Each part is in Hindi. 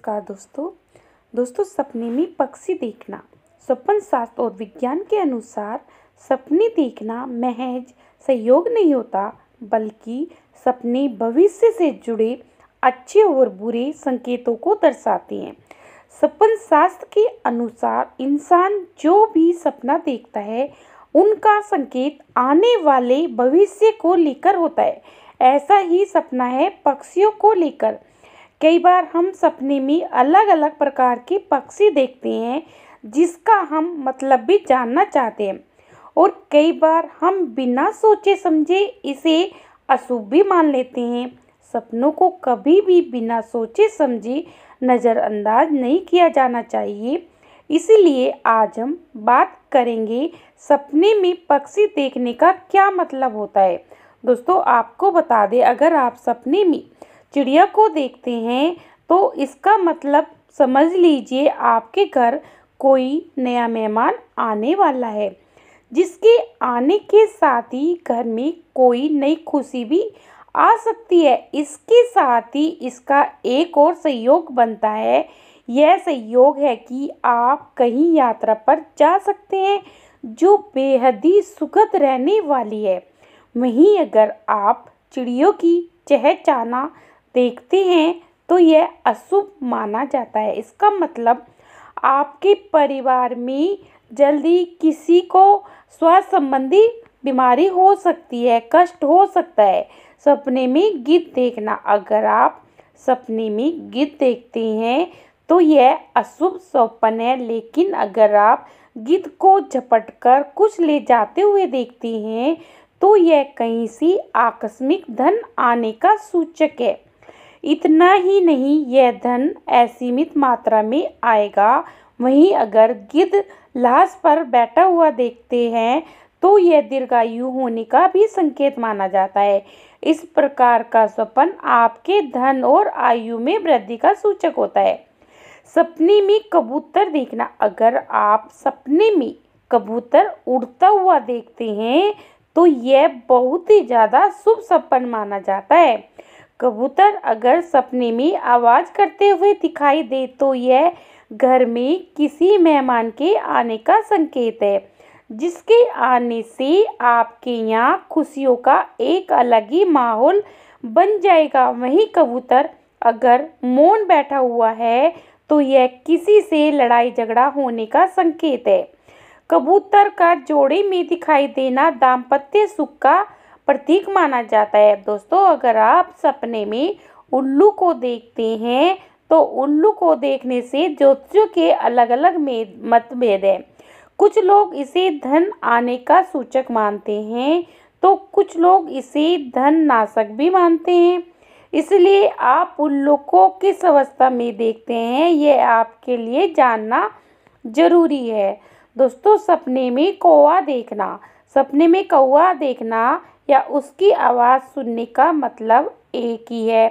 नमस्कार दोस्तों दोस्तों सपने में पक्षी देखना स्वप्न शास्त्र और विज्ञान के अनुसार सपने देखना महज सहयोग नहीं होता बल्कि सपने भविष्य से जुड़े अच्छे और बुरे संकेतों को दर्शाते हैं सपन शास्त्र के अनुसार इंसान जो भी सपना देखता है उनका संकेत आने वाले भविष्य को लेकर होता है ऐसा ही सपना है पक्षियों को लेकर कई बार हम सपने में अलग अलग प्रकार के पक्षी देखते हैं जिसका हम मतलब भी जानना चाहते हैं और कई बार हम बिना सोचे समझे इसे अशुभ भी मान लेते हैं सपनों को कभी भी बिना सोचे समझे नज़रअंदाज नहीं किया जाना चाहिए इसलिए आज हम बात करेंगे सपने में पक्षी देखने का क्या मतलब होता है दोस्तों आपको बता दें अगर आप सपने में चिड़िया को देखते हैं तो इसका मतलब समझ लीजिए आपके घर कोई नया मेहमान आने वाला है जिसके आने के साथ ही घर में कोई नई खुशी भी आ सकती है इसके साथ ही इसका एक और सहयोग बनता है यह सहयोग है कि आप कहीं यात्रा पर जा सकते हैं जो बेहद ही सुखद रहने वाली है वहीं अगर आप चिड़ियों की चहचहाना देखते हैं तो यह अशुभ माना जाता है इसका मतलब आपके परिवार में जल्दी किसी को स्वास्थ्य संबंधी बीमारी हो सकती है कष्ट हो सकता है सपने में गिद्ध देखना अगर आप सपने में गिद्ध देखते हैं तो यह अशुभ स्वप्न है लेकिन अगर आप गिद्ध को झपट कर कुछ ले जाते हुए देखते हैं तो यह कहीं से आकस्मिक धन आने का सूचक है इतना ही नहीं यह धन असीमित मात्रा में आएगा वहीं अगर गिद्ध लाश पर बैठा हुआ देखते हैं तो यह दीर्घायु होने का भी संकेत माना जाता है इस प्रकार का स्वपन आपके धन और आयु में वृद्धि का सूचक होता है सपने में कबूतर देखना अगर आप सपने में कबूतर उड़ता हुआ देखते हैं तो यह बहुत ही ज़्यादा शुभ सपन माना जाता है कबूतर अगर सपने में आवाज़ करते हुए दिखाई दे तो यह घर में किसी मेहमान के आने का संकेत है जिसके आने से आपके यहाँ खुशियों का एक अलग ही माहौल बन जाएगा वहीं कबूतर अगर मौन बैठा हुआ है तो यह किसी से लड़ाई झगड़ा होने का संकेत है कबूतर का जोड़े में दिखाई देना दाम्पत्य सुख का प्रतीक माना जाता है दोस्तों अगर आप सपने में उल्लू को देखते हैं तो उल्लू को देखने से ज्योतिषों के अलग अलग मतभेद है कुछ लोग इसे धन आने का सूचक मानते हैं तो कुछ लोग इसे धन नाशक भी मानते हैं इसलिए आप उल्लू को किस अवस्था में देखते हैं यह आपके लिए जानना जरूरी है दोस्तों सपने में कौवा देखना सपने में कौआ देखना या उसकी आवाज़ सुनने का मतलब एक ही है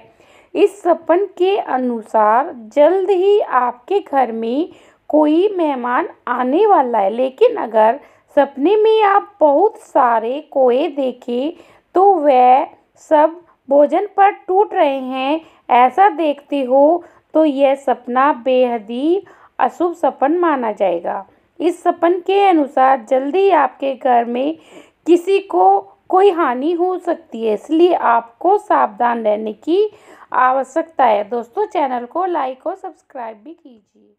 इस सपन के अनुसार जल्द ही आपके घर में कोई मेहमान आने वाला है लेकिन अगर सपने में आप बहुत सारे कोए देखें तो वह सब भोजन पर टूट रहे हैं ऐसा देखते हो तो यह सपना बेहद ही अशुभ सपन माना जाएगा इस सपन के अनुसार जल्दी आपके घर में किसी को कोई हानि हो सकती है इसलिए आपको सावधान रहने की आवश्यकता है दोस्तों चैनल को लाइक और सब्सक्राइब भी कीजिए